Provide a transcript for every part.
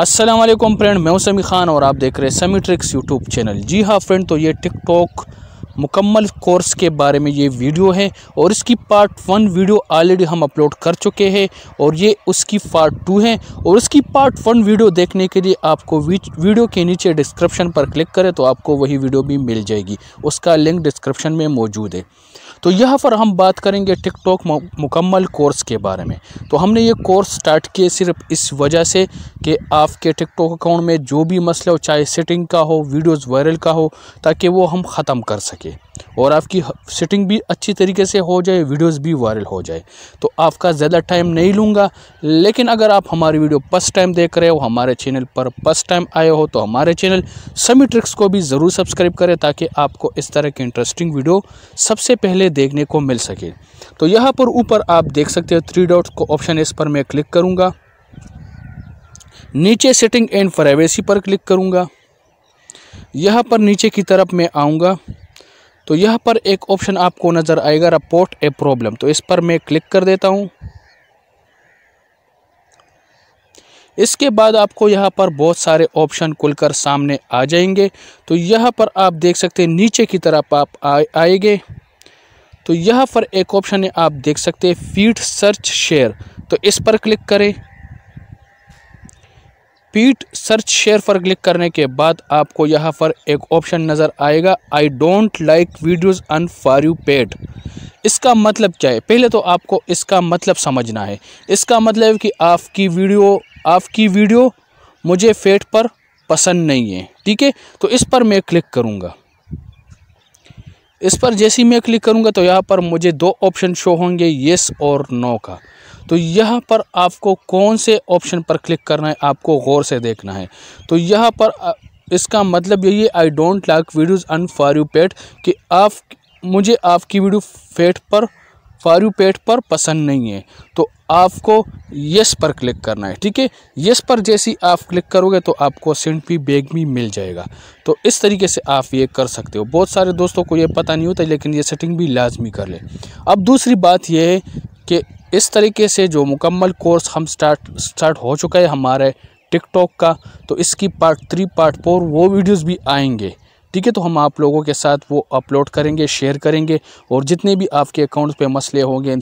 Aslam friend मैं समी ख़ान और आप देख रहे हैं समी ट्रिक्स यूट्यूब चैनल जी हाँ फ्रेंड तो ये टिकटॉक मुकम्मल कोर्स के बारे में ये वीडियो है और इसकी पार्ट वन वीडियो ऑलरेडी हम अपलोड कर चुके हैं और ये उसकी पार्ट टू है और उसकी पार्ट वन वीडियो देखने के लिए आपको वीडियो के नीचे डिस्क्रिप्शन पर क्लिक करें तो आपको वही वीडियो भी मिल जाएगी उसका लिंक डिस्क्रिप्शन में मौजूद है तो यहाँ पर हम बात करेंगे टिकटॉक मुकम्मल कोर्स के बारे में तो हमने ये कोर्स स्टार्ट किए सिर्फ इस वजह से कि आपके टिकटॉक अकाउंट में जो भी मसला हो चाहे सेटिंग का हो वीडियोस वायरल का हो ताकि वो हम ख़त्म कर सकें सके और आपकी सेटिंग भी अच्छी तरीके से हो जाए वीडियोस भी वायरल हो जाए तो आपका ज़्यादा टाइम नहीं लूँगा लेकिन अगर आप हमारी वीडियो फर्स्ट टाइम देख रहे हो हमारे चैनल पर फर्स्ट टाइम आए हो तो हमारे चैनल समी ट्रिक्स को भी ज़रूर सब्सक्राइब करें ताकि आपको इस तरह की इंटरेस्टिंग वीडियो सबसे पहले देखने को मिल सके तो यहाँ पर ऊपर आप देख सकते हो थ्री डॉट को ऑप्शन इस पर मैं क्लिक करूँगा नीचे सेटिंग एंड प्राइवेसी पर क्लिक करूँगा यहाँ पर नीचे की तरफ मैं आऊँगा तो यहाँ पर एक ऑप्शन आपको नज़र आएगा रपोर्ट ए प्रॉब्लम तो इस पर मैं क्लिक कर देता हूँ इसके बाद आपको यहाँ पर बहुत सारे ऑप्शन खुलकर सामने आ जाएंगे तो यहाँ पर आप देख सकते हैं नीचे की तरफ आप आएंगे तो यहाँ पर एक ऑप्शन है आप देख सकते हैं फीड सर्च शेयर तो इस पर क्लिक करें रिपीट सर्च शेयर पर क्लिक करने के बाद आपको यहाँ पर एक ऑप्शन नज़र आएगा I don't like videos on for you page इसका मतलब क्या है पहले तो आपको इसका मतलब समझना है इसका मतलब कि आपकी वीडियो आपकी वीडियो मुझे फेट पर पसंद नहीं है ठीक है तो इस पर मैं क्लिक करूँगा इस पर जैसे ही मैं क्लिक करूँगा तो यहाँ पर मुझे दो ऑप्शन शो होंगे येस और नो का तो यहाँ पर आपको कौन से ऑप्शन पर क्लिक करना है आपको गौर से देखना है तो यहाँ पर इसका मतलब यही है I don't like videos on for you page कि आप मुझे आपकी वीडियो फेट पर फारू पेट पर पसंद नहीं है तो आपको यस पर क्लिक करना है ठीक है यस पर जैसी आप क्लिक करोगे तो आपको सेंट पी बैग भी मिल जाएगा तो इस तरीके से आप ये कर सकते हो बहुत सारे दोस्तों को ये पता नहीं होता लेकिन ये सेटिंग भी लाजमी कर ले अब दूसरी बात ये है कि इस तरीके से जो मुकम्मल कोर्स हम स्टार्ट स्टार्ट हो चुका है हमारे टिकटॉक का तो इसकी पार्ट थ्री पार्ट फोर वो वीडियोस भी आएंगे ठीक है तो हम आप लोगों के साथ वो अपलोड करेंगे शेयर करेंगे और जितने भी आपके अकाउंट पे मसले होंगे इन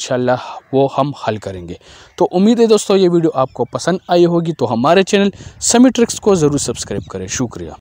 वो हम हल करेंगे तो उम्मीद है दोस्तों ये वीडियो आपको पसंद आई होगी तो हमारे चैनल समी ट्रिक्स को ज़रूर सब्सक्राइब करें शुक्रिया